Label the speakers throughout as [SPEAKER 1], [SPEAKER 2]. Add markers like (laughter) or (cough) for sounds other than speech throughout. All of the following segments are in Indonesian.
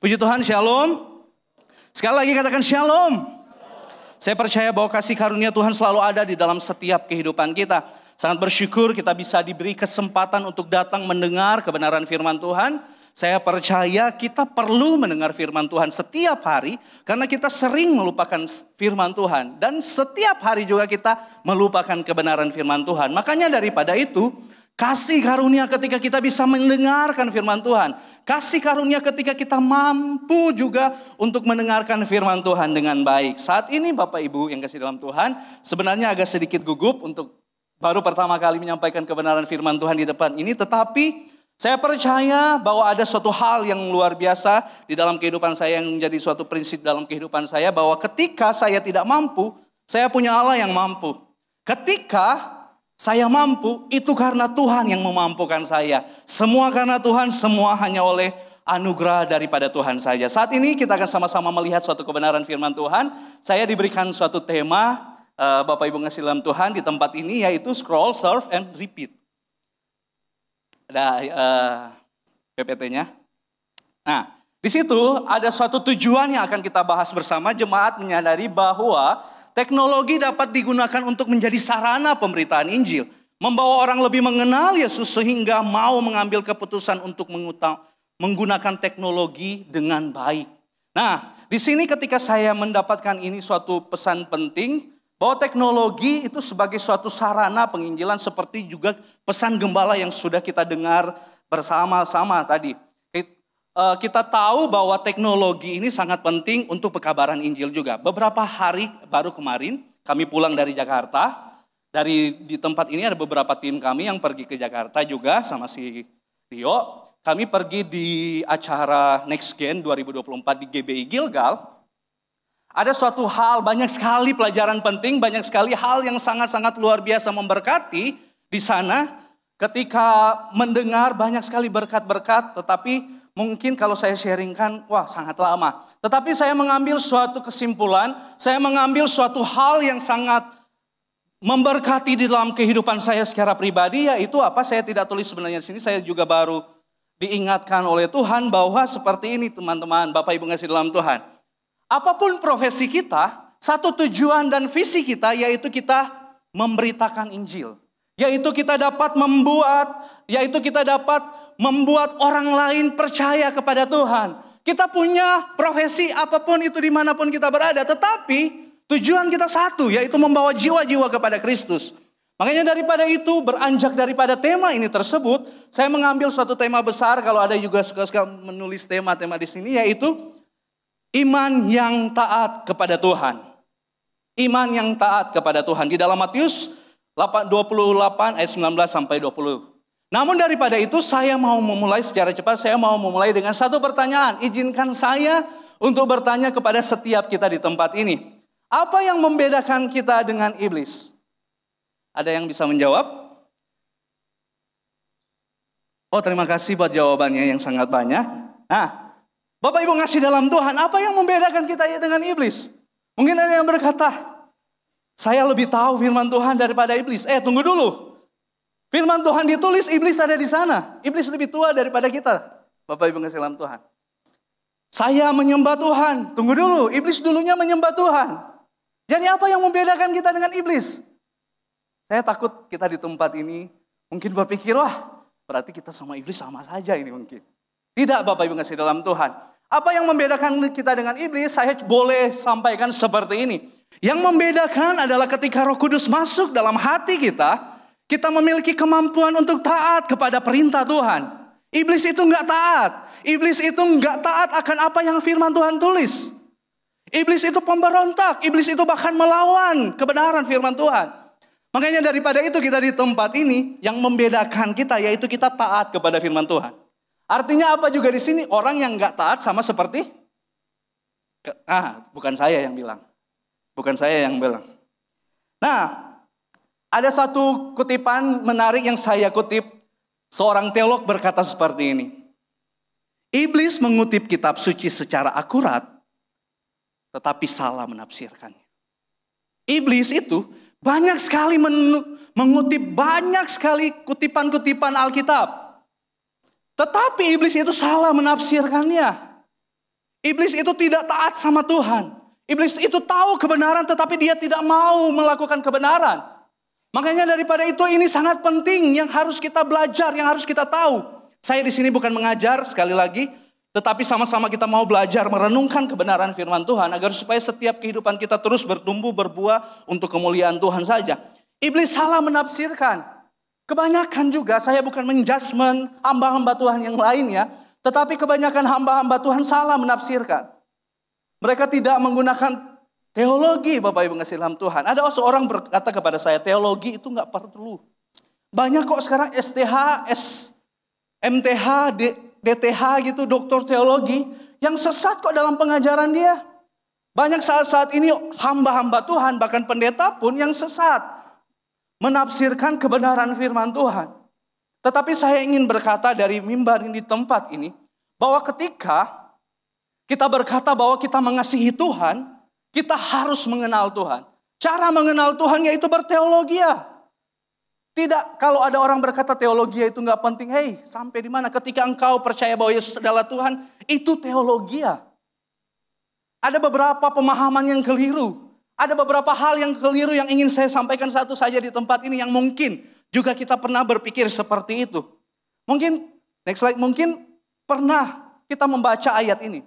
[SPEAKER 1] Puji Tuhan, shalom. Sekali lagi katakan shalom. Saya percaya bahwa kasih karunia Tuhan selalu ada di dalam setiap kehidupan kita. Sangat bersyukur kita bisa diberi kesempatan untuk datang mendengar kebenaran firman Tuhan. Saya percaya kita perlu mendengar firman Tuhan setiap hari karena kita sering melupakan firman Tuhan dan setiap hari juga kita melupakan kebenaran firman Tuhan. Makanya daripada itu, Kasih karunia ketika kita bisa mendengarkan firman Tuhan. Kasih karunia ketika kita mampu juga untuk mendengarkan firman Tuhan dengan baik. Saat ini Bapak Ibu yang kasih dalam Tuhan, sebenarnya agak sedikit gugup untuk baru pertama kali menyampaikan kebenaran firman Tuhan di depan ini. Tetapi saya percaya bahwa ada suatu hal yang luar biasa di dalam kehidupan saya yang menjadi suatu prinsip dalam kehidupan saya. Bahwa ketika saya tidak mampu, saya punya Allah yang mampu. Ketika saya mampu itu karena Tuhan yang memampukan saya. Semua karena Tuhan, semua hanya oleh anugerah daripada Tuhan saja. Saat ini kita akan sama-sama melihat suatu kebenaran firman Tuhan. Saya diberikan suatu tema eh, Bapak Ibu ngasih dalam Tuhan di tempat ini yaitu scroll, surf, and repeat. Ada uh, eh, PPT-nya. Nah, di situ ada suatu tujuan yang akan kita bahas bersama. Jemaat menyadari bahwa Teknologi dapat digunakan untuk menjadi sarana pemberitaan Injil, membawa orang lebih mengenal Yesus sehingga mau mengambil keputusan untuk mengutang, menggunakan teknologi dengan baik. Nah, di sini ketika saya mendapatkan ini suatu pesan penting bahwa teknologi itu sebagai suatu sarana penginjilan seperti juga pesan gembala yang sudah kita dengar bersama-sama tadi. Eh, kita tahu bahwa teknologi ini sangat penting untuk pekabaran Injil juga. Beberapa hari baru kemarin kami pulang dari Jakarta. Dari di tempat ini ada beberapa tim kami yang pergi ke Jakarta juga sama si Rio. Kami pergi di acara Next Gen 2024 di GBI Gilgal. Ada suatu hal, banyak sekali pelajaran penting, banyak sekali hal yang sangat-sangat luar biasa memberkati di sana. Ketika mendengar banyak sekali berkat-berkat, tetapi mungkin kalau saya sharingkan, wah sangat lama. Tetapi saya mengambil suatu kesimpulan, saya mengambil suatu hal yang sangat memberkati di dalam kehidupan saya secara pribadi, yaitu apa saya tidak tulis sebenarnya di sini, saya juga baru diingatkan oleh Tuhan bahwa seperti ini teman-teman, Bapak Ibu ngasih dalam Tuhan. Apapun profesi kita, satu tujuan dan visi kita yaitu kita memberitakan Injil. Yaitu kita dapat membuat, yaitu kita dapat membuat orang lain percaya kepada Tuhan. Kita punya profesi apapun itu dimanapun kita berada, tetapi tujuan kita satu, yaitu membawa jiwa-jiwa kepada Kristus. Makanya daripada itu, beranjak daripada tema ini tersebut, saya mengambil suatu tema besar, kalau ada juga suka-suka menulis tema-tema di sini, yaitu iman yang taat kepada Tuhan. Iman yang taat kepada Tuhan. Di dalam Matius 28 ayat 19 sampai 20. Namun daripada itu saya mau memulai secara cepat, saya mau memulai dengan satu pertanyaan. Izinkan saya untuk bertanya kepada setiap kita di tempat ini. Apa yang membedakan kita dengan iblis? Ada yang bisa menjawab? Oh terima kasih buat jawabannya yang sangat banyak. Nah, Bapak Ibu ngasih dalam Tuhan, apa yang membedakan kita ya dengan iblis? Mungkin ada yang berkata, saya lebih tahu firman Tuhan daripada iblis. Eh tunggu dulu, Firman Tuhan ditulis, iblis ada di sana. Iblis lebih tua daripada kita. Bapak Ibu ngasih dalam Tuhan. Saya menyembah Tuhan. Tunggu dulu, iblis dulunya menyembah Tuhan. Jadi apa yang membedakan kita dengan iblis? Saya takut kita di tempat ini mungkin berpikir, wah berarti kita sama iblis sama saja ini mungkin. Tidak Bapak Ibu ngasih dalam Tuhan. Apa yang membedakan kita dengan iblis, saya boleh sampaikan seperti ini. Yang membedakan adalah ketika roh kudus masuk dalam hati kita, kita memiliki kemampuan untuk taat kepada perintah Tuhan. Iblis itu nggak taat. Iblis itu nggak taat akan apa yang firman Tuhan tulis. Iblis itu pemberontak. Iblis itu bahkan melawan kebenaran firman Tuhan. Makanya daripada itu kita di tempat ini yang membedakan kita yaitu kita taat kepada firman Tuhan. Artinya apa juga di sini orang yang nggak taat sama seperti ah bukan saya yang bilang, bukan saya yang bilang. Nah ada satu kutipan menarik yang saya kutip. Seorang teolog berkata seperti ini. Iblis mengutip kitab suci secara akurat, tetapi salah menafsirkannya. Iblis itu banyak sekali mengutip banyak sekali kutipan-kutipan Alkitab. Tetapi iblis itu salah menafsirkannya. Iblis itu tidak taat sama Tuhan. Iblis itu tahu kebenaran tetapi dia tidak mau melakukan kebenaran. Makanya daripada itu ini sangat penting yang harus kita belajar, yang harus kita tahu. Saya di sini bukan mengajar sekali lagi, tetapi sama-sama kita mau belajar merenungkan kebenaran firman Tuhan agar supaya setiap kehidupan kita terus bertumbuh berbuah untuk kemuliaan Tuhan saja. Iblis salah menafsirkan. Kebanyakan juga saya bukan menjasmen hamba-hamba Tuhan yang lain ya, tetapi kebanyakan hamba-hamba Tuhan salah menafsirkan. Mereka tidak menggunakan Teologi Bapak Ibu ngasih dalam Tuhan. Ada seorang berkata kepada saya, teologi itu nggak perlu. Banyak kok sekarang STH, S, MTH, D, DTH gitu, doktor teologi. Yang sesat kok dalam pengajaran dia. Banyak saat-saat ini hamba-hamba Tuhan, bahkan pendeta pun yang sesat. Menafsirkan kebenaran firman Tuhan. Tetapi saya ingin berkata dari mimbar ini di tempat ini, bahwa ketika kita berkata bahwa kita mengasihi Tuhan, kita harus mengenal Tuhan. Cara mengenal Tuhan yaitu ya Tidak kalau ada orang berkata teologi itu nggak penting. Hei, sampai di mana ketika engkau percaya bahwa Yesus adalah Tuhan, itu teologi. Ya. Ada beberapa pemahaman yang keliru. Ada beberapa hal yang keliru yang ingin saya sampaikan satu saja di tempat ini yang mungkin juga kita pernah berpikir seperti itu. Mungkin next slide mungkin pernah kita membaca ayat ini.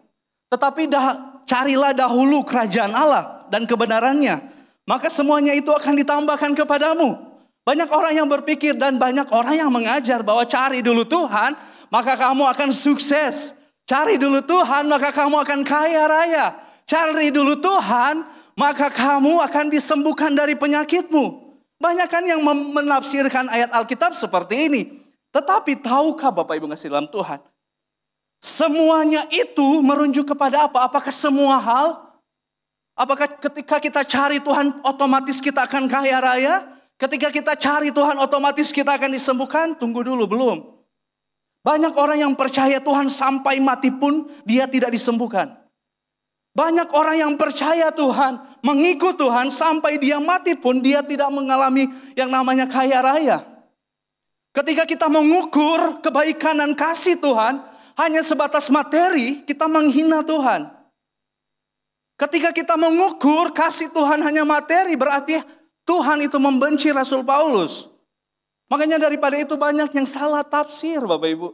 [SPEAKER 1] Tetapi dah, carilah dahulu kerajaan Allah dan kebenarannya, maka semuanya itu akan ditambahkan kepadamu. Banyak orang yang berpikir dan banyak orang yang mengajar bahwa cari dulu Tuhan, maka kamu akan sukses. Cari dulu Tuhan, maka kamu akan kaya raya. Cari dulu Tuhan, maka kamu akan disembuhkan dari penyakitmu. Banyak kan yang menafsirkan ayat Alkitab seperti ini. Tetapi tahukah Bapak Ibu ngasih dalam Tuhan? Semuanya itu merujuk kepada apa? Apakah semua hal? Apakah ketika kita cari Tuhan otomatis kita akan kaya raya? Ketika kita cari Tuhan otomatis kita akan disembuhkan? Tunggu dulu, belum. Banyak orang yang percaya Tuhan sampai mati pun dia tidak disembuhkan. Banyak orang yang percaya Tuhan, mengikut Tuhan sampai dia mati pun dia tidak mengalami yang namanya kaya raya. Ketika kita mengukur kebaikan dan kasih Tuhan, hanya sebatas materi, kita menghina Tuhan. Ketika kita mengukur kasih Tuhan hanya materi, berarti Tuhan itu membenci Rasul Paulus. Makanya daripada itu banyak yang salah tafsir Bapak Ibu.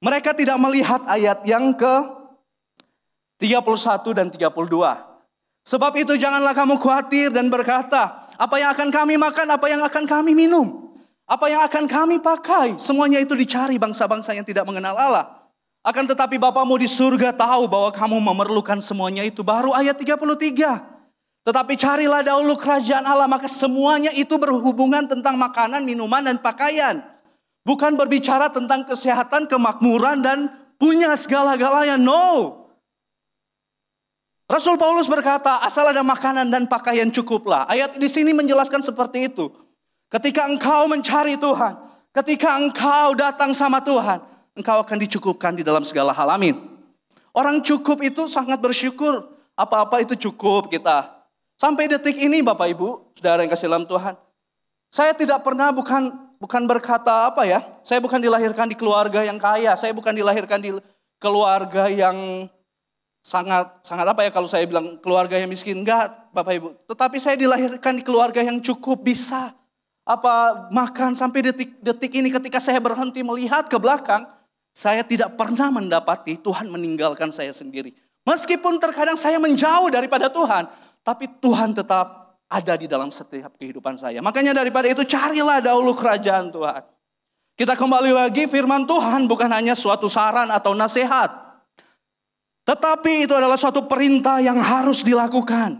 [SPEAKER 1] Mereka tidak melihat ayat yang ke 31 dan 32. Sebab itu janganlah kamu khawatir dan berkata, apa yang akan kami makan, apa yang akan kami minum. Apa yang akan kami pakai? Semuanya itu dicari bangsa-bangsa yang tidak mengenal Allah. Akan tetapi Bapamu di surga tahu bahwa kamu memerlukan semuanya itu. Baru ayat 33. Tetapi carilah dahulu kerajaan Allah, maka semuanya itu berhubungan tentang makanan, minuman, dan pakaian. Bukan berbicara tentang kesehatan, kemakmuran, dan punya segala-galanya. No. Rasul Paulus berkata, asal ada makanan dan pakaian cukuplah. Ayat di sini menjelaskan seperti itu. Ketika engkau mencari Tuhan, ketika engkau datang sama Tuhan, engkau akan dicukupkan di dalam segala hal. Amin. Orang cukup itu sangat bersyukur. Apa-apa itu cukup kita. Sampai detik ini Bapak Ibu, saudara yang kasih dalam Tuhan. Saya tidak pernah bukan bukan berkata apa ya. Saya bukan dilahirkan di keluarga yang kaya. Saya bukan dilahirkan di keluarga yang sangat sangat apa ya kalau saya bilang keluarga yang miskin enggak Bapak Ibu tetapi saya dilahirkan di keluarga yang cukup bisa apa makan sampai detik-detik ini ketika saya berhenti melihat ke belakang, saya tidak pernah mendapati Tuhan meninggalkan saya sendiri. Meskipun terkadang saya menjauh daripada Tuhan, tapi Tuhan tetap ada di dalam setiap kehidupan saya. Makanya daripada itu carilah dahulu kerajaan Tuhan. Kita kembali lagi firman Tuhan bukan hanya suatu saran atau nasihat. Tetapi itu adalah suatu perintah yang harus dilakukan.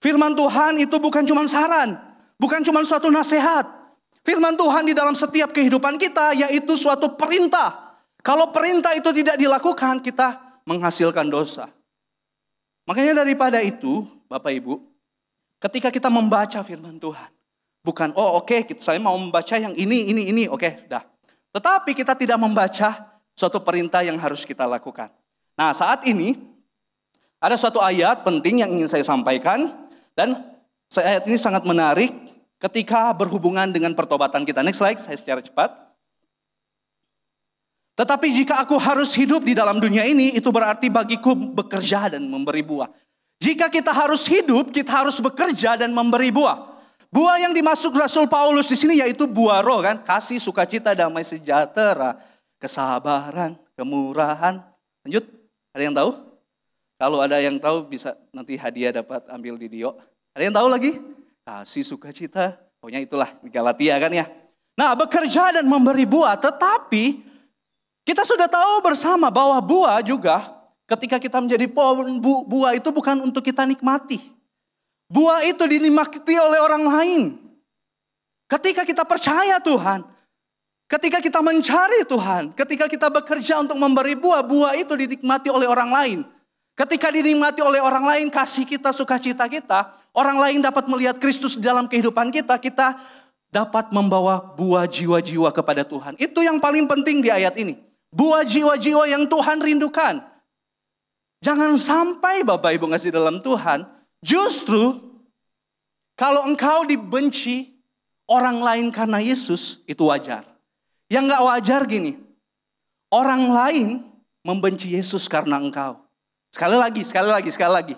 [SPEAKER 1] Firman Tuhan itu bukan cuma saran, Bukan cuma suatu nasihat. Firman Tuhan di dalam setiap kehidupan kita yaitu suatu perintah. Kalau perintah itu tidak dilakukan, kita menghasilkan dosa. Makanya daripada itu, Bapak Ibu, ketika kita membaca firman Tuhan, bukan oh oke, okay, saya mau membaca yang ini, ini, ini, oke, okay, dah. Tetapi kita tidak membaca suatu perintah yang harus kita lakukan. Nah, saat ini ada suatu ayat penting yang ingin saya sampaikan dan ayat ini sangat menarik ketika berhubungan dengan pertobatan kita. Next slide, saya secara cepat. Tetapi jika aku harus hidup di dalam dunia ini, itu berarti bagiku bekerja dan memberi buah. Jika kita harus hidup, kita harus bekerja dan memberi buah. Buah yang dimasuk Rasul Paulus di sini yaitu buah roh kan, kasih, sukacita, damai sejahtera, kesabaran, kemurahan. Lanjut, ada yang tahu? Kalau ada yang tahu bisa nanti hadiah dapat ambil di Dio. Ada yang tahu lagi? kasih ah, sukacita. Pokoknya itulah Galatia kan ya. Nah bekerja dan memberi buah tetapi kita sudah tahu bersama bahwa buah juga ketika kita menjadi pohon bu, buah itu bukan untuk kita nikmati. Buah itu dinikmati oleh orang lain. Ketika kita percaya Tuhan, ketika kita mencari Tuhan, ketika kita bekerja untuk memberi buah, buah itu dinikmati oleh orang lain. Ketika dinikmati oleh orang lain, kasih kita, sukacita kita, orang lain dapat melihat Kristus dalam kehidupan kita, kita dapat membawa buah jiwa-jiwa kepada Tuhan. Itu yang paling penting di ayat ini. Buah jiwa-jiwa yang Tuhan rindukan. Jangan sampai Bapak Ibu ngasih dalam Tuhan, justru kalau engkau dibenci orang lain karena Yesus, itu wajar. Yang gak wajar gini, orang lain membenci Yesus karena engkau. Sekali lagi, sekali lagi, sekali lagi.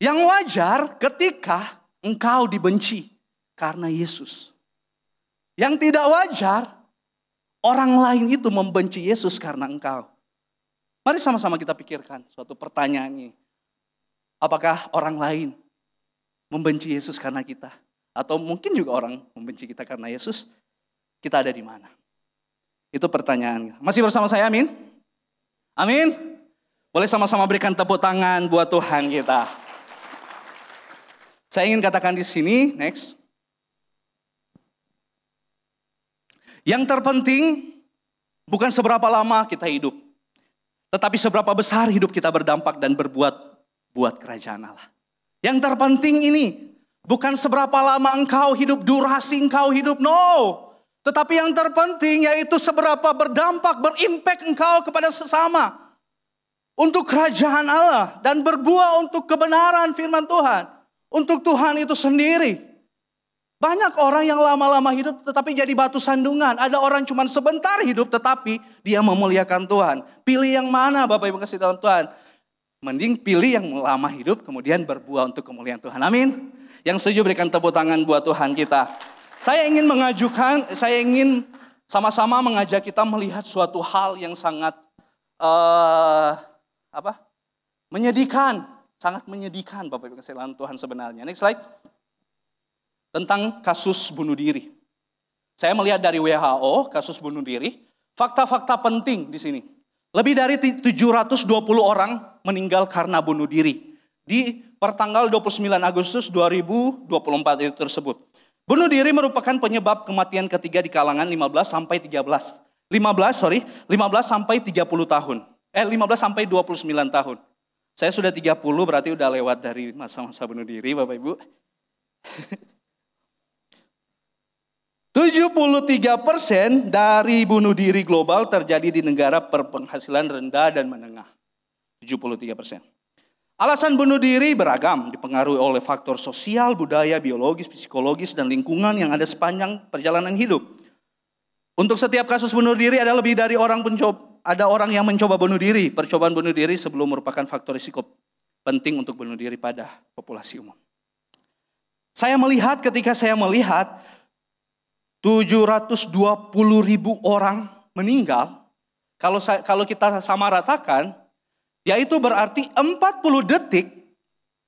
[SPEAKER 1] Yang wajar ketika engkau dibenci karena Yesus. Yang tidak wajar orang lain itu membenci Yesus karena engkau. Mari sama-sama kita pikirkan suatu pertanyaan ini. Apakah orang lain membenci Yesus karena kita? Atau mungkin juga orang membenci kita karena Yesus? Kita ada di mana? Itu pertanyaannya. Masih bersama saya, Amin? Amin? Boleh sama-sama berikan tepuk tangan buat Tuhan kita. Saya ingin katakan di sini, next. Yang terpenting bukan seberapa lama kita hidup, tetapi seberapa besar hidup kita berdampak dan berbuat buat kerajaan Allah. Yang terpenting ini bukan seberapa lama engkau hidup, durasi engkau hidup, no. Tetapi yang terpenting yaitu seberapa berdampak, berimpact engkau kepada sesama. Untuk kerajaan Allah dan berbuah untuk kebenaran firman Tuhan. Untuk Tuhan itu sendiri. Banyak orang yang lama-lama hidup tetapi jadi batu sandungan. Ada orang cuma sebentar hidup tetapi dia memuliakan Tuhan. Pilih yang mana Bapak Ibu kasih dalam Tuhan. Mending pilih yang lama hidup kemudian berbuah untuk kemuliaan Tuhan. Amin. Yang setuju berikan tepuk tangan buat Tuhan kita. Saya ingin mengajukan, saya ingin sama-sama mengajak kita melihat suatu hal yang sangat uh, apa? menyedihkan Sangat menyedihkan Bapak Ibu kesalahan Tuhan sebenarnya. Next slide. Tentang kasus bunuh diri. Saya melihat dari WHO, kasus bunuh diri, fakta-fakta penting di sini. Lebih dari 720 orang meninggal karena bunuh diri di pertanggal 29 Agustus 2024 itu tersebut. Bunuh diri merupakan penyebab kematian ketiga di kalangan 15 sampai 13. 15, sorry, 15 sampai 30 tahun. Eh, 15 sampai 29 tahun. Saya sudah 30 berarti udah lewat dari masa-masa bunuh diri Bapak Ibu. 73 (laughs) persen dari bunuh diri global terjadi di negara berpenghasilan rendah dan menengah. 73 persen. Alasan bunuh diri beragam, dipengaruhi oleh faktor sosial, budaya, biologis, psikologis, dan lingkungan yang ada sepanjang perjalanan hidup. Untuk setiap kasus bunuh diri ada lebih dari orang mencoba, ada orang yang mencoba bunuh diri. Percobaan bunuh diri sebelum merupakan faktor risiko penting untuk bunuh diri pada populasi umum. Saya melihat ketika saya melihat 720 ribu orang meninggal, kalau saya, kalau kita sama ratakan, yaitu berarti 40 detik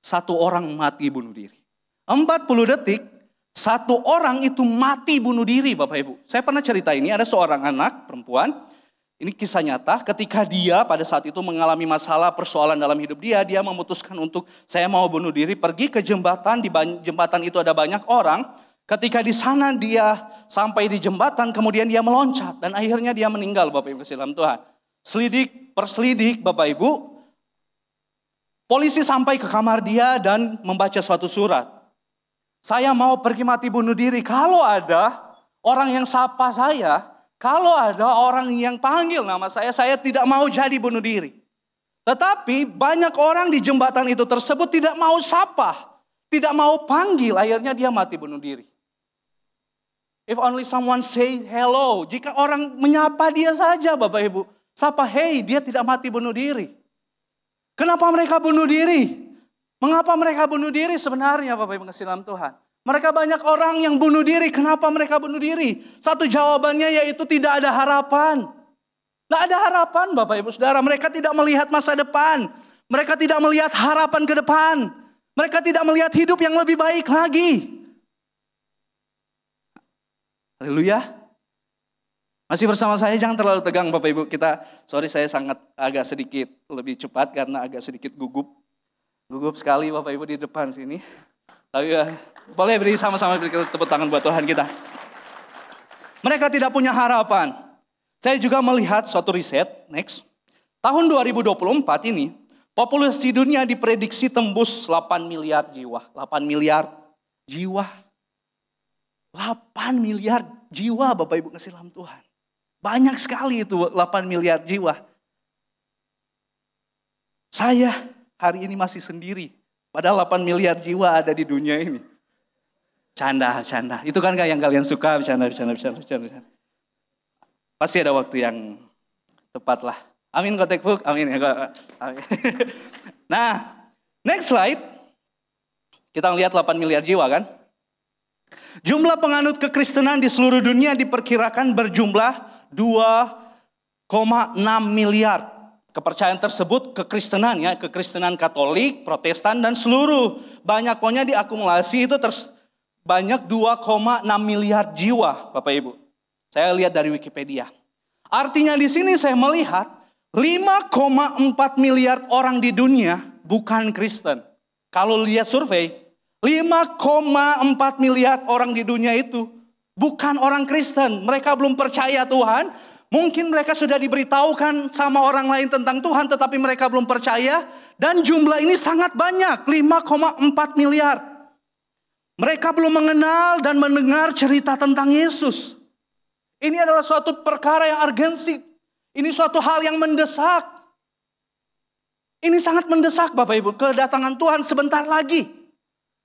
[SPEAKER 1] satu orang mati bunuh diri. 40 detik satu orang itu mati bunuh diri Bapak Ibu. Saya pernah cerita ini, ada seorang anak perempuan, ini kisah nyata, ketika dia pada saat itu mengalami masalah persoalan dalam hidup dia, dia memutuskan untuk saya mau bunuh diri, pergi ke jembatan, di jembatan itu ada banyak orang. Ketika di sana dia sampai di jembatan, kemudian dia meloncat dan akhirnya dia meninggal Bapak Ibu kasih Tuhan. Selidik, perselidik Bapak Ibu, polisi sampai ke kamar dia dan membaca suatu surat. Saya mau pergi mati bunuh diri. Kalau ada orang yang sapa saya, kalau ada orang yang panggil nama saya, saya tidak mau jadi bunuh diri. Tetapi banyak orang di jembatan itu tersebut tidak mau sapa, tidak mau panggil, akhirnya dia mati bunuh diri. If only someone say hello, jika orang menyapa dia saja Bapak Ibu, sapa hey, dia tidak mati bunuh diri. Kenapa mereka bunuh diri? Mengapa mereka bunuh diri sebenarnya Bapak Ibu kasih dalam Tuhan? Mereka banyak orang yang bunuh diri. Kenapa mereka bunuh diri? Satu jawabannya yaitu tidak ada harapan. Tidak ada harapan Bapak Ibu Saudara. Mereka tidak melihat masa depan. Mereka tidak melihat harapan ke depan. Mereka tidak melihat hidup yang lebih baik lagi. Haleluya. Masih bersama saya, jangan terlalu tegang Bapak Ibu. Kita, sorry saya sangat agak sedikit lebih cepat karena agak sedikit gugup. Gugup sekali Bapak Ibu di depan sini. Tapi ya, boleh beri sama-sama beri tepuk tangan buat Tuhan kita. Mereka tidak punya harapan. Saya juga melihat suatu riset, next. Tahun 2024 ini, populasi dunia diprediksi tembus 8 miliar jiwa. 8 miliar jiwa. 8 miliar jiwa Bapak Ibu ngasih dalam Tuhan. Banyak sekali itu 8 miliar jiwa. Saya hari ini masih sendiri. Padahal 8 miliar jiwa ada di dunia ini. Canda, canda. Itu kan yang kalian suka, bercanda, bercanda, bercanda, bercanda. Pasti ada waktu yang tepat lah. Amin kotek fuk, amin. Ya, amin. (laughs) Nah, next slide. Kita lihat 8 miliar jiwa kan. Jumlah penganut kekristenan di seluruh dunia diperkirakan berjumlah 2,6 miliar kepercayaan tersebut kekristenan ya, kekristenan Katolik, Protestan dan seluruh banyak pokoknya diakumulasi itu ter banyak 2,6 miliar jiwa, Bapak Ibu. Saya lihat dari Wikipedia. Artinya di sini saya melihat 5,4 miliar orang di dunia bukan Kristen. Kalau lihat survei, 5,4 miliar orang di dunia itu bukan orang Kristen. Mereka belum percaya Tuhan, Mungkin mereka sudah diberitahukan sama orang lain tentang Tuhan tetapi mereka belum percaya. Dan jumlah ini sangat banyak, 5,4 miliar. Mereka belum mengenal dan mendengar cerita tentang Yesus. Ini adalah suatu perkara yang urgensi. Ini suatu hal yang mendesak. Ini sangat mendesak Bapak Ibu. Kedatangan Tuhan sebentar lagi.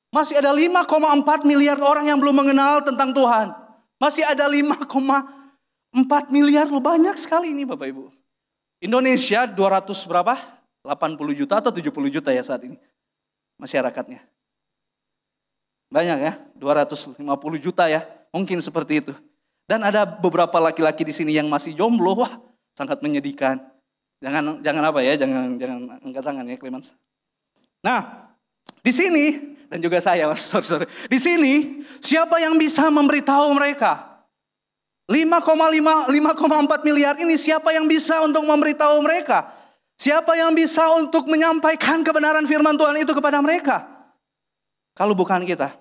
[SPEAKER 1] Masih ada 5,4 miliar orang yang belum mengenal tentang Tuhan. Masih ada 5, 4 miliar lo banyak sekali ini Bapak Ibu. Indonesia 200 berapa? 80 juta atau 70 juta ya saat ini masyarakatnya. Banyak ya, 250 juta ya, mungkin seperti itu. Dan ada beberapa laki-laki di sini yang masih jomblo, wah sangat menyedihkan. Jangan jangan apa ya, jangan jangan angkat tangan ya Clemens. Nah, di sini dan juga saya, sorry, sorry. Di sini siapa yang bisa memberitahu mereka 5,5 5,4 miliar ini siapa yang bisa untuk memberitahu mereka? Siapa yang bisa untuk menyampaikan kebenaran firman Tuhan itu kepada mereka? Kalau bukan kita.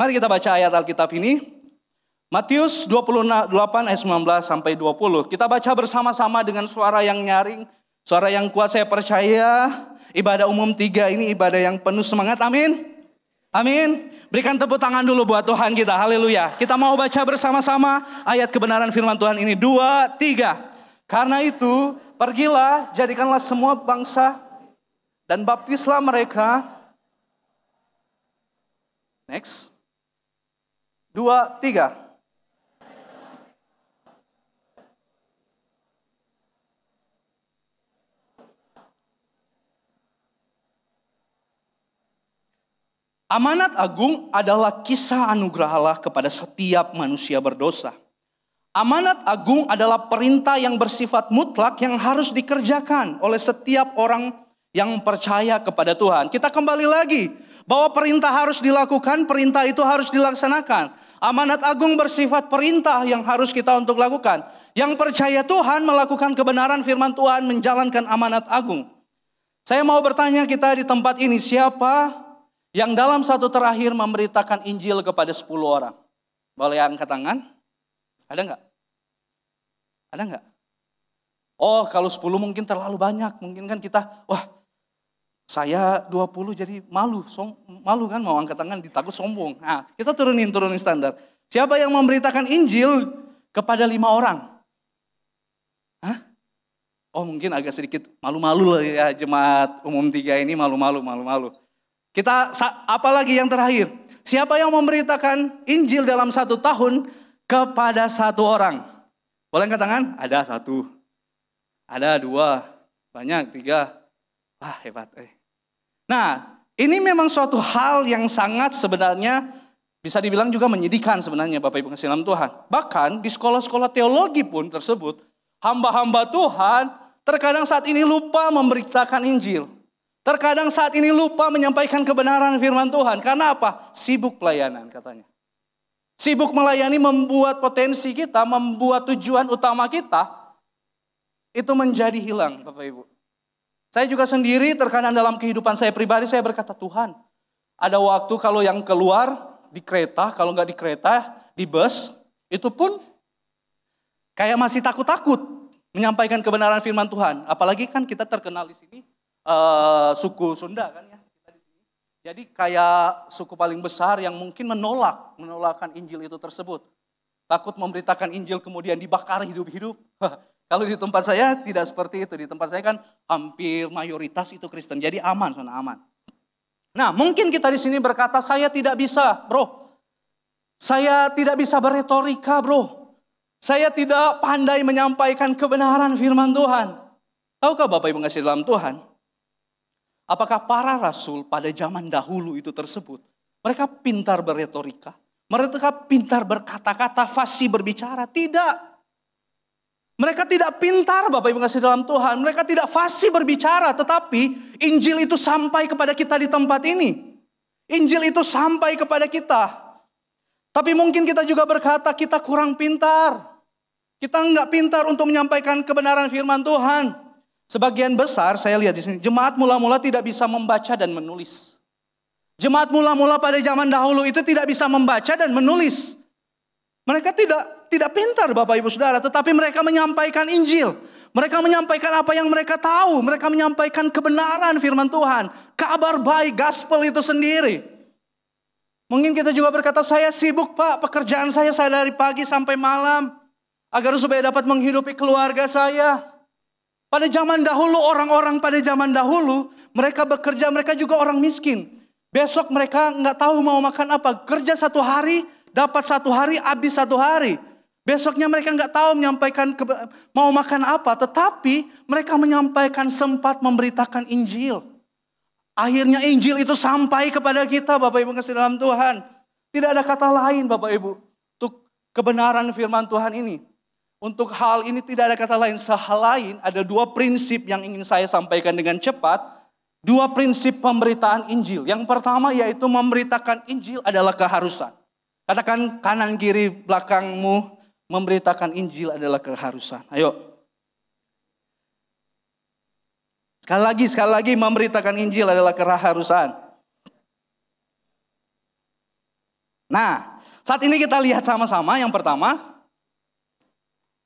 [SPEAKER 1] Mari kita baca ayat Alkitab ini. Matius 28 ayat 19 sampai 20. Kita baca bersama-sama dengan suara yang nyaring, suara yang kuat saya percaya. Ibadah umum tiga ini ibadah yang penuh semangat. Amin. Amin. Berikan tepuk tangan dulu buat Tuhan kita. Haleluya. Kita mau baca bersama-sama ayat kebenaran firman Tuhan ini. Dua, tiga. Karena itu, pergilah, jadikanlah semua bangsa dan baptislah mereka. Next. Dua, tiga. Amanat agung adalah kisah anugerah Allah kepada setiap manusia berdosa. Amanat agung adalah perintah yang bersifat mutlak yang harus dikerjakan oleh setiap orang yang percaya kepada Tuhan. Kita kembali lagi bahwa perintah harus dilakukan, perintah itu harus dilaksanakan. Amanat agung bersifat perintah yang harus kita untuk lakukan. Yang percaya Tuhan melakukan kebenaran firman Tuhan menjalankan amanat agung. Saya mau bertanya kita di tempat ini siapa yang dalam satu terakhir memberitakan Injil kepada sepuluh orang. Boleh angkat tangan? Ada nggak? Ada nggak? Oh, kalau sepuluh mungkin terlalu banyak. Mungkin kan kita, wah, saya dua puluh jadi malu. Som, malu kan mau angkat tangan ditakut sombong. Nah, kita turunin, turunin standar. Siapa yang memberitakan Injil kepada lima orang? Hah? Oh, mungkin agak sedikit malu-malu lah ya jemaat umum tiga ini malu-malu, malu-malu. Kita apalagi yang terakhir. Siapa yang memberitakan Injil dalam satu tahun kepada satu orang? Boleh angkat tangan? Ada satu. Ada dua. Banyak, tiga. Wah hebat. Eh. Nah ini memang suatu hal yang sangat sebenarnya bisa dibilang juga menyedihkan sebenarnya Bapak Ibu kasih dalam Tuhan. Bahkan di sekolah-sekolah teologi pun tersebut, hamba-hamba Tuhan terkadang saat ini lupa memberitakan Injil. Terkadang saat ini lupa menyampaikan kebenaran firman Tuhan. Karena apa? Sibuk pelayanan katanya. Sibuk melayani membuat potensi kita, membuat tujuan utama kita, itu menjadi hilang Bapak Ibu. Saya juga sendiri terkadang dalam kehidupan saya pribadi, saya berkata Tuhan, ada waktu kalau yang keluar di kereta, kalau nggak di kereta, di bus, itu pun kayak masih takut-takut menyampaikan kebenaran firman Tuhan. Apalagi kan kita terkenal di sini Eh, suku Sunda kan ya. Jadi kayak suku paling besar yang mungkin menolak, menolakkan Injil itu tersebut. Takut memberitakan Injil kemudian dibakar hidup-hidup. (laughs) Kalau di tempat saya tidak seperti itu. Di tempat saya kan hampir mayoritas itu Kristen. Jadi aman, sana aman. Nah, mungkin kita di sini berkata saya tidak bisa, bro. Saya tidak bisa berretorika, bro. Saya tidak pandai menyampaikan kebenaran firman Tuhan. Tahukah Bapak Ibu ngasih dalam Tuhan? Apakah para rasul pada zaman dahulu itu tersebut, mereka pintar berretorika, mereka pintar berkata-kata, fasih berbicara? Tidak. Mereka tidak pintar Bapak Ibu kasih dalam Tuhan. Mereka tidak fasih berbicara. Tetapi Injil itu sampai kepada kita di tempat ini. Injil itu sampai kepada kita. Tapi mungkin kita juga berkata kita kurang pintar. Kita enggak pintar untuk menyampaikan kebenaran firman Tuhan. Sebagian besar saya lihat di sini, jemaat mula-mula tidak bisa membaca dan menulis. Jemaat mula-mula pada zaman dahulu itu tidak bisa membaca dan menulis. Mereka tidak tidak pintar Bapak Ibu Saudara, tetapi mereka menyampaikan Injil. Mereka menyampaikan apa yang mereka tahu, mereka menyampaikan kebenaran firman Tuhan, kabar baik gospel itu sendiri. Mungkin kita juga berkata, "Saya sibuk, Pak. Pekerjaan saya saya dari pagi sampai malam agar supaya dapat menghidupi keluarga saya." Pada zaman dahulu, orang-orang pada zaman dahulu, mereka bekerja, mereka juga orang miskin. Besok mereka nggak tahu mau makan apa. Kerja satu hari, dapat satu hari, habis satu hari. Besoknya mereka nggak tahu menyampaikan ke, mau makan apa. Tetapi mereka menyampaikan sempat memberitakan Injil. Akhirnya Injil itu sampai kepada kita Bapak Ibu kasih dalam Tuhan. Tidak ada kata lain Bapak Ibu. Untuk kebenaran firman Tuhan ini. Untuk hal ini tidak ada kata lain, Sehal lain ada dua prinsip yang ingin saya sampaikan dengan cepat. Dua prinsip pemberitaan Injil. Yang pertama yaitu memberitakan Injil adalah keharusan. Katakan kanan kiri belakangmu memberitakan Injil adalah keharusan. Ayo. Sekali lagi, sekali lagi memberitakan Injil adalah keharusan. Nah, saat ini kita lihat sama-sama yang pertama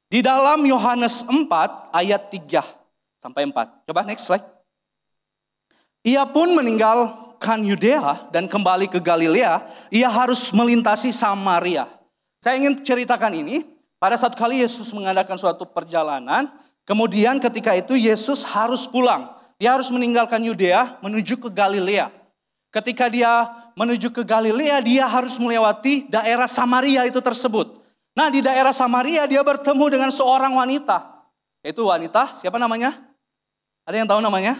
[SPEAKER 1] di dalam Yohanes 4 ayat 3 sampai 4. Coba next slide. Ia pun meninggalkan Yudea dan kembali ke Galilea. Ia harus melintasi Samaria. Saya ingin ceritakan ini. Pada saat kali Yesus mengadakan suatu perjalanan. Kemudian ketika itu Yesus harus pulang. Dia harus meninggalkan Yudea menuju ke Galilea. Ketika dia menuju ke Galilea, dia harus melewati daerah Samaria itu tersebut. Nah di daerah Samaria dia bertemu dengan seorang wanita. Itu wanita, siapa namanya? Ada yang tahu namanya?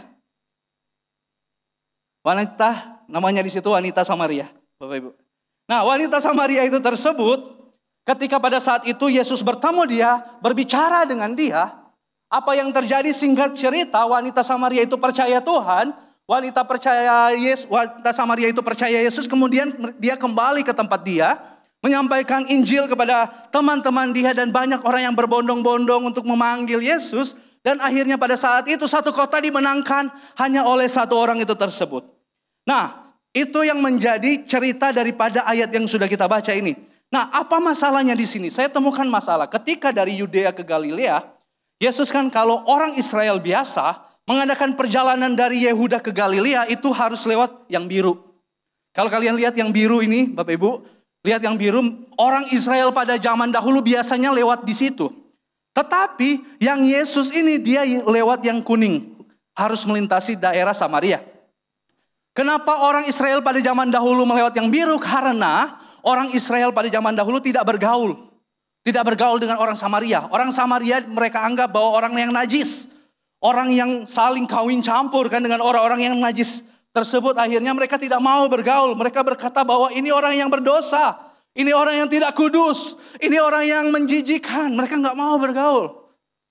[SPEAKER 1] Wanita, namanya di situ wanita Samaria, Bapak Ibu. Nah wanita Samaria itu tersebut, ketika pada saat itu Yesus bertemu dia, berbicara dengan dia, apa yang terjadi singkat cerita wanita Samaria itu percaya Tuhan, wanita percaya Yesus, wanita Samaria itu percaya Yesus, kemudian dia kembali ke tempat dia, menyampaikan Injil kepada teman-teman dia dan banyak orang yang berbondong-bondong untuk memanggil Yesus dan akhirnya pada saat itu satu kota dimenangkan hanya oleh satu orang itu tersebut. Nah, itu yang menjadi cerita daripada ayat yang sudah kita baca ini. Nah, apa masalahnya di sini? Saya temukan masalah ketika dari Yudea ke Galilea, Yesus kan kalau orang Israel biasa mengadakan perjalanan dari Yehuda ke Galilea itu harus lewat yang biru. Kalau kalian lihat yang biru ini, Bapak Ibu, Lihat yang biru, orang Israel pada zaman dahulu biasanya lewat di situ. Tetapi yang Yesus ini dia lewat yang kuning, harus melintasi daerah Samaria. Kenapa orang Israel pada zaman dahulu melewat yang biru? Karena orang Israel pada zaman dahulu tidak bergaul. Tidak bergaul dengan orang Samaria. Orang Samaria mereka anggap bahwa orang yang najis. Orang yang saling kawin campur kan dengan orang-orang yang najis tersebut akhirnya mereka tidak mau bergaul. Mereka berkata bahwa ini orang yang berdosa, ini orang yang tidak kudus, ini orang yang menjijikan. Mereka nggak mau bergaul.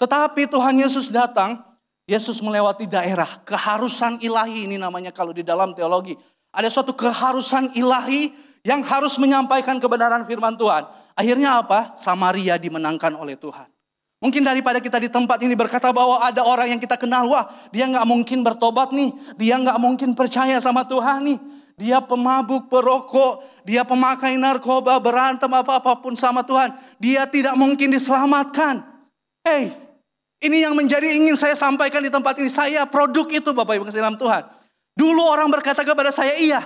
[SPEAKER 1] Tetapi Tuhan Yesus datang, Yesus melewati daerah. Keharusan ilahi ini namanya kalau di dalam teologi. Ada suatu keharusan ilahi yang harus menyampaikan kebenaran firman Tuhan. Akhirnya apa? Samaria dimenangkan oleh Tuhan. Mungkin daripada kita di tempat ini berkata bahwa ada orang yang kita kenal, wah dia nggak mungkin bertobat nih, dia nggak mungkin percaya sama Tuhan nih. Dia pemabuk, perokok, dia pemakai narkoba, berantem apa-apapun sama Tuhan. Dia tidak mungkin diselamatkan. Hei, ini yang menjadi ingin saya sampaikan di tempat ini. Saya produk itu Bapak Ibu dalam Tuhan. Dulu orang berkata kepada saya, iya,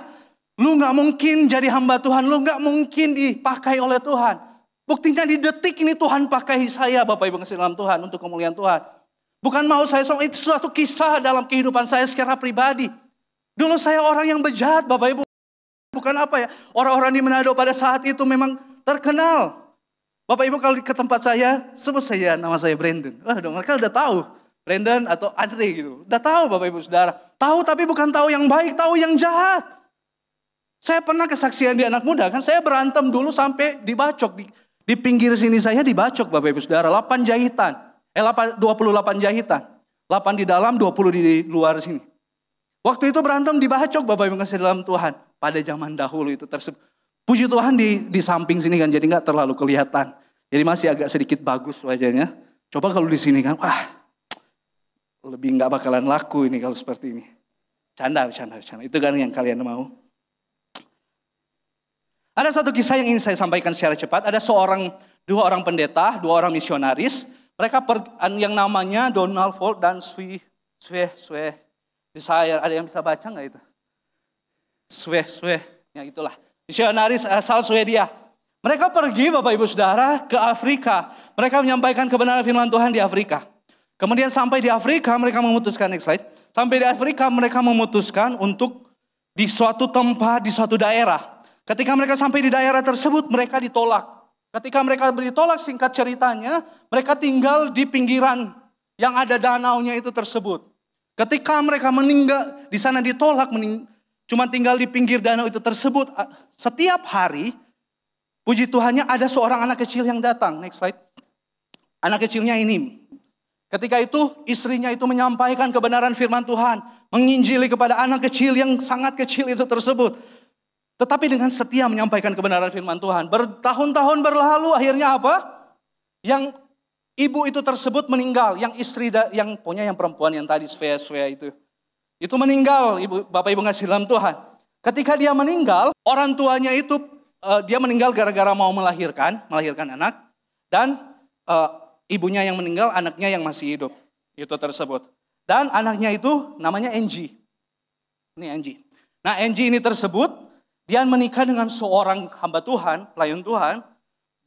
[SPEAKER 1] lu gak mungkin jadi hamba Tuhan, lu gak mungkin dipakai oleh Tuhan. Buktinya di detik ini Tuhan pakai saya Bapak Ibu kasih dalam Tuhan untuk kemuliaan Tuhan. Bukan mau saya sombong, itu suatu kisah dalam kehidupan saya secara pribadi. Dulu saya orang yang bejat Bapak Ibu. Bukan apa ya, orang-orang di Manado pada saat itu memang terkenal. Bapak Ibu kalau ke tempat saya, sebut saya nama saya Brandon. Wah, dong, mereka udah tahu. Brandon atau Andre gitu. Udah tahu Bapak Ibu Saudara. Tahu tapi bukan tahu yang baik, tahu yang jahat. Saya pernah kesaksian di anak muda kan, saya berantem dulu sampai dibacok, di, di pinggir sini saya dibacok Bapak Ibu Saudara, 8 jahitan. Eh 8, 28 jahitan. 8 di dalam, 20 di luar sini. Waktu itu berantem dibacok Bapak Ibu kasih dalam Tuhan. Pada zaman dahulu itu tersebut. Puji Tuhan di, di samping sini kan, jadi nggak terlalu kelihatan. Jadi masih agak sedikit bagus wajahnya. Coba kalau di sini kan, wah lebih nggak bakalan laku ini kalau seperti ini. Canda, canda, canda. Itu kan yang kalian mau. Ada satu kisah yang ingin saya sampaikan secara cepat. Ada seorang, dua orang pendeta, dua orang misionaris. Mereka per, yang namanya Donald Ford dan Swe, Swe, Swe Desire. Ada yang bisa baca nggak itu? Swe, Swe, ya itulah. Misionaris asal Swedia. Mereka pergi Bapak Ibu Saudara ke Afrika. Mereka menyampaikan kebenaran firman Tuhan di Afrika. Kemudian sampai di Afrika mereka memutuskan, next slide. Sampai di Afrika mereka memutuskan untuk di suatu tempat, di suatu daerah Ketika mereka sampai di daerah tersebut, mereka ditolak. Ketika mereka ditolak singkat ceritanya, mereka tinggal di pinggiran yang ada danaunya itu tersebut. Ketika mereka meninggal, di sana ditolak, mening, cuma tinggal di pinggir danau itu tersebut. Setiap hari, puji Tuhannya ada seorang anak kecil yang datang. Next slide. Anak kecilnya ini. Ketika itu istrinya itu menyampaikan kebenaran firman Tuhan. Menginjili kepada anak kecil yang sangat kecil itu tersebut. Tetapi dengan setia menyampaikan kebenaran firman Tuhan. Bertahun-tahun berlalu akhirnya apa? Yang ibu itu tersebut meninggal. Yang istri, da yang punya yang perempuan yang tadi svea itu. Itu meninggal ibu, Bapak Ibu ngasih dalam Tuhan. Ketika dia meninggal, orang tuanya itu uh, dia meninggal gara-gara mau melahirkan, melahirkan anak. Dan uh, ibunya yang meninggal, anaknya yang masih hidup. Itu tersebut. Dan anaknya itu namanya Angie. Ini Angie. Nah Angie ini tersebut dia menikah dengan seorang hamba Tuhan, pelayan Tuhan.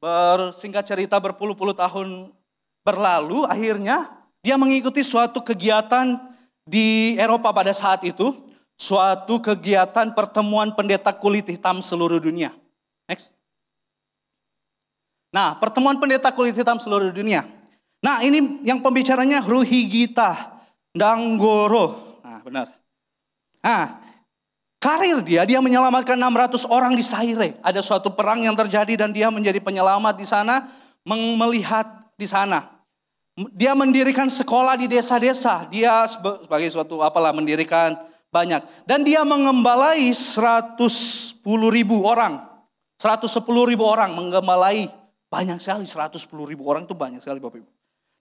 [SPEAKER 1] Bersingkat cerita berpuluh-puluh tahun berlalu, akhirnya dia mengikuti suatu kegiatan di Eropa pada saat itu. Suatu kegiatan pertemuan pendeta kulit hitam seluruh dunia. Next. Nah, pertemuan pendeta kulit hitam seluruh dunia. Nah, ini yang pembicaranya Ruhigita Gita Danggoro. Nah, benar. Nah, Karir dia, dia menyelamatkan 600 orang di Saire. Ada suatu perang yang terjadi dan dia menjadi penyelamat di sana, melihat di sana. Dia mendirikan sekolah di desa-desa. Dia sebagai suatu apalah mendirikan banyak. Dan dia mengembalai 110 ribu orang. 110 ribu orang mengembalai banyak sekali. 110 ribu orang itu banyak sekali Bapak Ibu.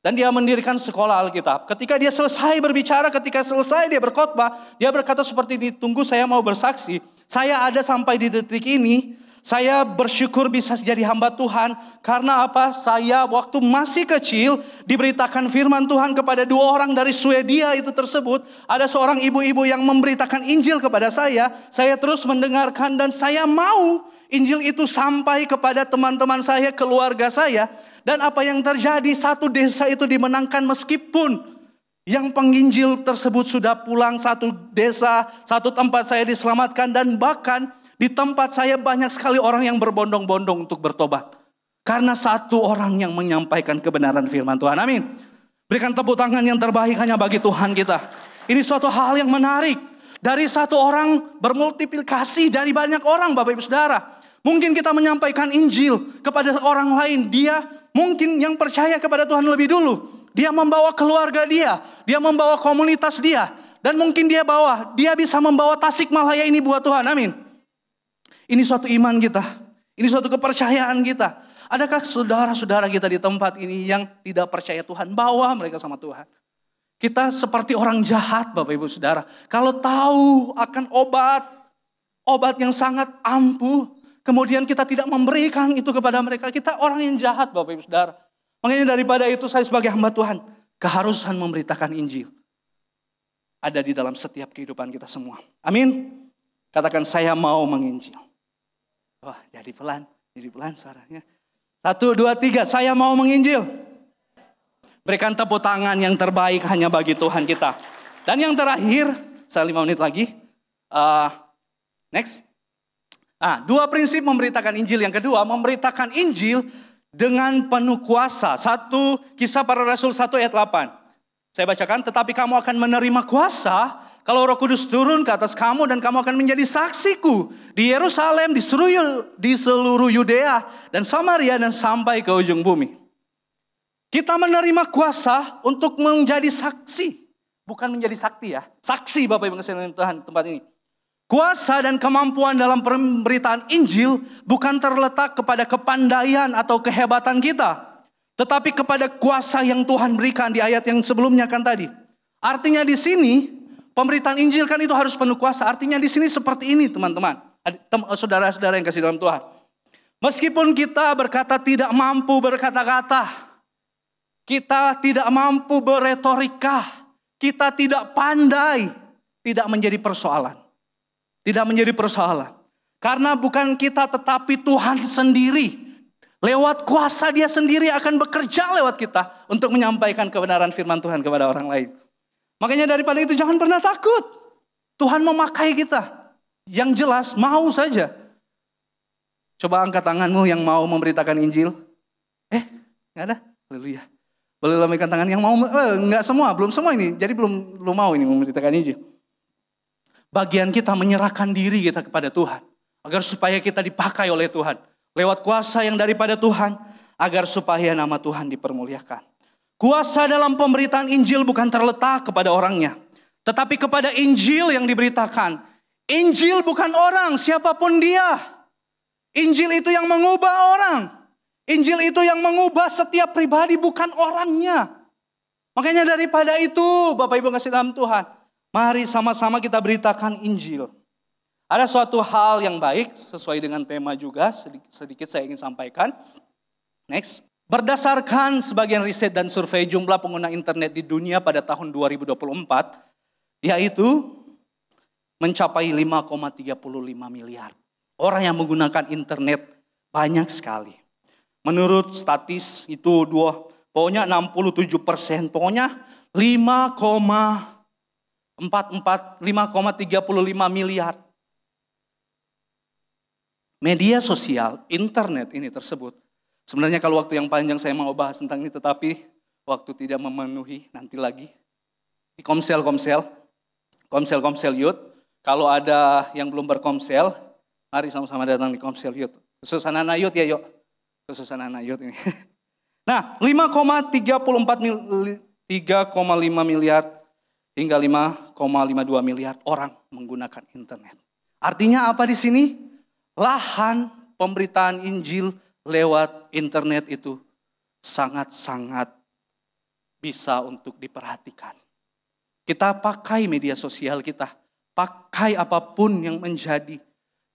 [SPEAKER 1] Dan dia mendirikan sekolah Alkitab. Ketika dia selesai berbicara, ketika selesai dia berkhotbah, dia berkata seperti ini, tunggu saya mau bersaksi. Saya ada sampai di detik ini, saya bersyukur bisa jadi hamba Tuhan karena apa? Saya waktu masih kecil diberitakan firman Tuhan kepada dua orang dari Swedia itu tersebut. Ada seorang ibu-ibu yang memberitakan Injil kepada saya. Saya terus mendengarkan dan saya mau Injil itu sampai kepada teman-teman saya, keluarga saya. Dan apa yang terjadi satu desa itu dimenangkan meskipun yang penginjil tersebut sudah pulang satu desa, satu tempat saya diselamatkan dan bahkan di tempat saya banyak sekali orang yang berbondong-bondong untuk bertobat. Karena satu orang yang menyampaikan kebenaran firman Tuhan. Amin. Berikan tepuk tangan yang terbaik hanya bagi Tuhan kita. Ini suatu hal yang menarik. Dari satu orang bermultiplikasi dari banyak orang Bapak Ibu Saudara. Mungkin kita menyampaikan Injil kepada orang lain. Dia mungkin yang percaya kepada Tuhan lebih dulu. Dia membawa keluarga dia, dia membawa komunitas dia, dan mungkin dia bawa, dia bisa membawa Tasik Malaya ini buat Tuhan. Amin. Ini suatu iman kita, ini suatu kepercayaan kita. Adakah saudara-saudara kita di tempat ini yang tidak percaya Tuhan bawa mereka sama Tuhan? Kita seperti orang jahat, Bapak Ibu Saudara. Kalau tahu akan obat, obat yang sangat ampuh, Kemudian kita tidak memberikan itu kepada mereka. Kita orang yang jahat Bapak Ibu Saudara. Makanya daripada itu saya sebagai hamba Tuhan. Keharusan memberitakan Injil. Ada di dalam setiap kehidupan kita semua. Amin. Katakan saya mau menginjil. Wah jadi pelan. Jadi pelan suaranya. Satu, dua, tiga. Saya mau menginjil. Berikan tepuk tangan yang terbaik hanya bagi Tuhan kita. Dan yang terakhir, saya lima menit lagi. Uh, next. Nah, dua prinsip memberitakan Injil. Yang kedua, memberitakan Injil dengan penuh kuasa. Satu, kisah para rasul 1 ayat 8. Saya bacakan, tetapi kamu akan menerima kuasa kalau roh kudus turun ke atas kamu dan kamu akan menjadi saksiku di Yerusalem, di seluruh, di seluruh Yudea dan Samaria dan sampai ke ujung bumi. Kita menerima kuasa untuk menjadi saksi. Bukan menjadi sakti ya. Saksi Bapak Ibu Kasihan Tuhan tempat ini. Kuasa dan kemampuan dalam pemberitaan Injil bukan terletak kepada kepandaian atau kehebatan kita, tetapi kepada kuasa yang Tuhan berikan di ayat yang sebelumnya kan tadi. Artinya di sini pemberitaan Injil kan itu harus penuh kuasa. Artinya di sini seperti ini teman-teman, eh, saudara-saudara yang kasih dalam Tuhan. Meskipun kita berkata tidak mampu berkata-kata, kita tidak mampu berretorika, kita tidak pandai, tidak menjadi persoalan tidak menjadi persoalan. Karena bukan kita tetapi Tuhan sendiri. Lewat kuasa dia sendiri akan bekerja lewat kita untuk menyampaikan kebenaran firman Tuhan kepada orang lain. Makanya daripada itu jangan pernah takut. Tuhan memakai kita. Yang jelas mau saja. Coba angkat tanganmu yang mau memberitakan Injil. Eh, nggak ada? Haleluya. Boleh lambaikan tangan yang mau, eh, nggak semua, belum semua ini. Jadi belum belum mau ini memberitakan Injil bagian kita menyerahkan diri kita kepada Tuhan. Agar supaya kita dipakai oleh Tuhan. Lewat kuasa yang daripada Tuhan. Agar supaya nama Tuhan dipermuliakan. Kuasa dalam pemberitaan Injil bukan terletak kepada orangnya. Tetapi kepada Injil yang diberitakan. Injil bukan orang, siapapun dia. Injil itu yang mengubah orang. Injil itu yang mengubah setiap pribadi, bukan orangnya. Makanya daripada itu, Bapak Ibu ngasih dalam Tuhan. Mari sama-sama kita beritakan Injil. Ada suatu hal yang baik sesuai dengan tema juga sedikit saya ingin sampaikan. Next. Berdasarkan sebagian riset dan survei jumlah pengguna internet di dunia pada tahun 2024 yaitu mencapai 5,35 miliar. Orang yang menggunakan internet banyak sekali. Menurut statis itu dua pokoknya 67 persen, pokoknya 5, 5,35 miliar. Media sosial, internet ini tersebut. Sebenarnya kalau waktu yang panjang saya mau bahas tentang ini tetapi waktu tidak memenuhi nanti lagi. Di Komsel Komsel, Komsel Komsel Youth. Kalau ada yang belum berkomsel, mari sama-sama datang di Komsel Youth. Susana anak Youth ya yuk. Susana anak Youth ini. (laughs) Nah, 5,34 mil, 3,5 miliar hingga lima 1,52 miliar orang menggunakan internet. Artinya apa di sini? Lahan pemberitaan Injil lewat internet itu sangat-sangat bisa untuk diperhatikan. Kita pakai media sosial kita, pakai apapun yang menjadi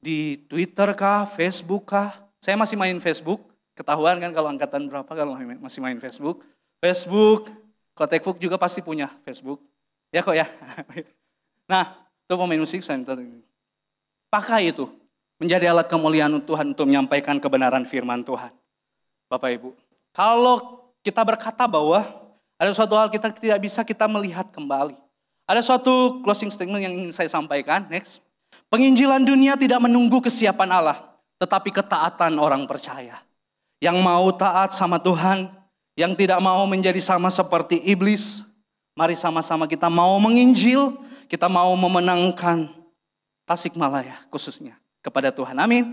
[SPEAKER 1] di Twitter kah, Facebook kah. Saya masih main Facebook, ketahuan kan kalau angkatan berapa kalau masih main Facebook. Facebook, Kotekfuk juga pasti punya Facebook. Ya kok ya. (laughs) Nah, itu pemain musik saya minta. Pakai itu menjadi alat kemuliaan Tuhan untuk menyampaikan kebenaran firman Tuhan. Bapak Ibu, kalau kita berkata bahwa ada suatu hal kita tidak bisa kita melihat kembali. Ada suatu closing statement yang ingin saya sampaikan. Next. Penginjilan dunia tidak menunggu kesiapan Allah, tetapi ketaatan orang percaya. Yang mau taat sama Tuhan, yang tidak mau menjadi sama seperti iblis, Mari sama-sama kita mau menginjil, kita mau memenangkan Tasikmalaya khususnya kepada Tuhan. Amin.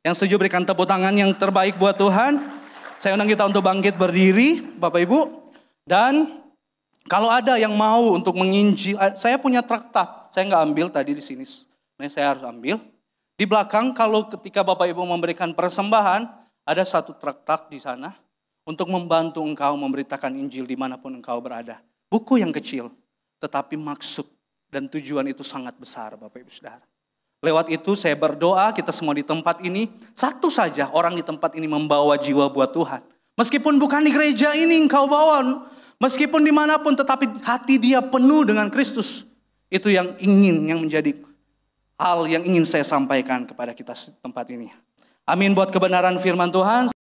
[SPEAKER 1] Yang setuju berikan tepuk tangan yang terbaik buat Tuhan. Saya undang kita untuk bangkit berdiri, Bapak Ibu. Dan kalau ada yang mau untuk menginjil, eh, saya punya traktat. Saya nggak ambil tadi di sini. Nah, saya harus ambil. Di belakang kalau ketika Bapak Ibu memberikan persembahan, ada satu traktat di sana untuk membantu engkau memberitakan Injil dimanapun engkau berada buku yang kecil, tetapi maksud dan tujuan itu sangat besar, Bapak Ibu Saudara. Lewat itu saya berdoa kita semua di tempat ini, satu saja orang di tempat ini membawa jiwa buat Tuhan. Meskipun bukan di gereja ini engkau bawa, meskipun dimanapun tetapi hati dia penuh dengan Kristus. Itu yang ingin, yang menjadi hal yang ingin saya sampaikan kepada kita tempat ini. Amin buat kebenaran firman Tuhan.